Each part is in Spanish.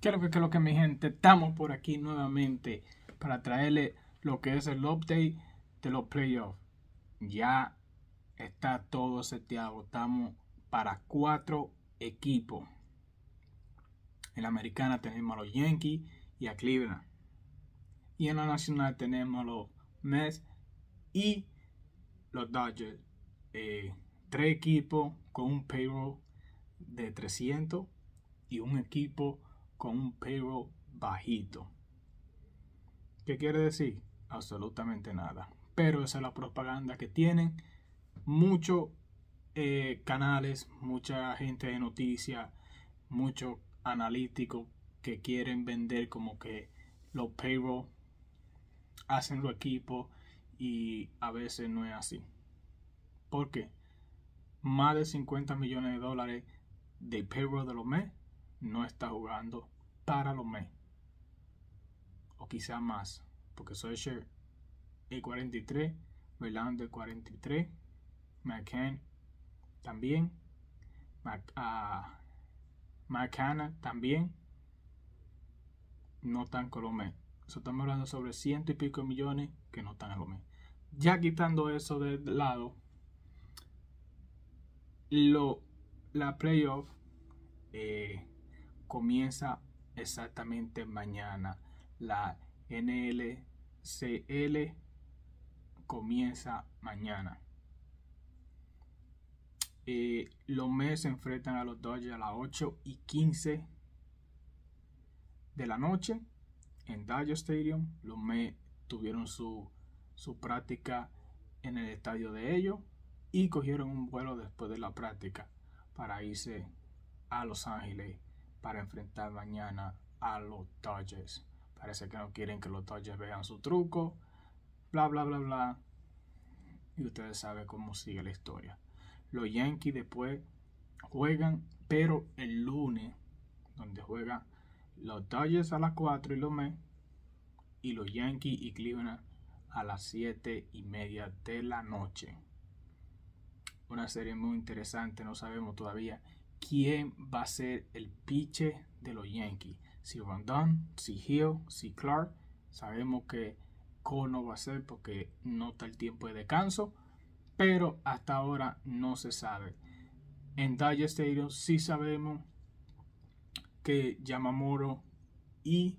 ¿Qué que, lo que mi gente? Estamos por aquí nuevamente para traerle lo que es el update de los playoffs. Ya está todo seteado. Estamos para cuatro equipos. En la americana tenemos a los Yankees y a Cleveland. Y en la nacional tenemos a los Mets y los Dodgers. Eh, tres equipos con un payroll de 300 y un equipo con un payroll bajito. ¿Qué quiere decir? Absolutamente nada. Pero esa es la propaganda que tienen muchos eh, canales, mucha gente de noticias, muchos analíticos que quieren vender como que los payroll hacen los equipos y a veces no es así. ¿Por qué? Más de 50 millones de dólares de payroll de los meses no está jugando para los Mets. O quizá más, porque Share el 43, Verlander 43, McCann también, Mac, ah, McCann también, no están con los Mets. estamos hablando sobre ciento y pico millones que no están en los Ya quitando eso de lado, lo, la playoff eh, comienza exactamente mañana. La NLCL comienza mañana. Eh, los Mets se enfrentan a los Dodgers a las 8 y 15 de la noche en Dodger Stadium. Los Mets tuvieron su, su práctica en el estadio de ellos y cogieron un vuelo después de la práctica para irse a Los Ángeles para enfrentar mañana a los Dodgers. Parece que no quieren que los Dodgers vean su truco. Bla, bla, bla, bla. Y ustedes saben cómo sigue la historia. Los Yankees después juegan, pero el lunes, donde juegan los Dodgers a las 4 y los Mets, y los Yankees y Cleveland a las 7 y media de la noche. Una serie muy interesante, no sabemos todavía quién va a ser el piche de los Yankees. Si Rondon, si Hill, si Clark. Sabemos que Cole no va a ser porque no está el tiempo de descanso. Pero hasta ahora no se sabe. En Dodger Stadium sí sabemos que Yamamoto y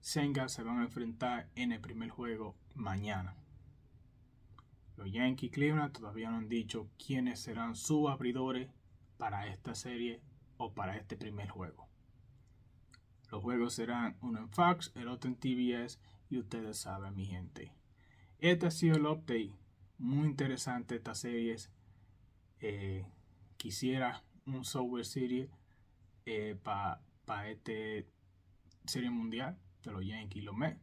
Senga se van a enfrentar en el primer juego mañana. Los Yankees Cleveland todavía no han dicho quiénes serán sus abridores para esta serie o para este primer juego. Los juegos serán uno en Fox, el otro en TBS y ustedes saben mi gente. Este ha sido el update. Muy interesante esta series. Eh, quisiera un software serie eh, para esta este serie mundial de los Yankees los Mets.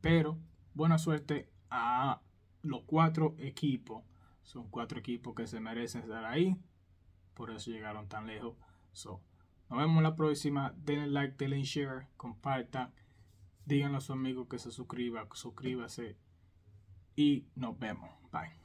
Pero buena suerte a los cuatro equipos. Son cuatro equipos que se merecen estar ahí por eso llegaron tan lejos. So, nos vemos la próxima. Denle like, denle share, compartan. Díganle a su amigos que se suscriba, suscríbase. Y nos vemos. Bye.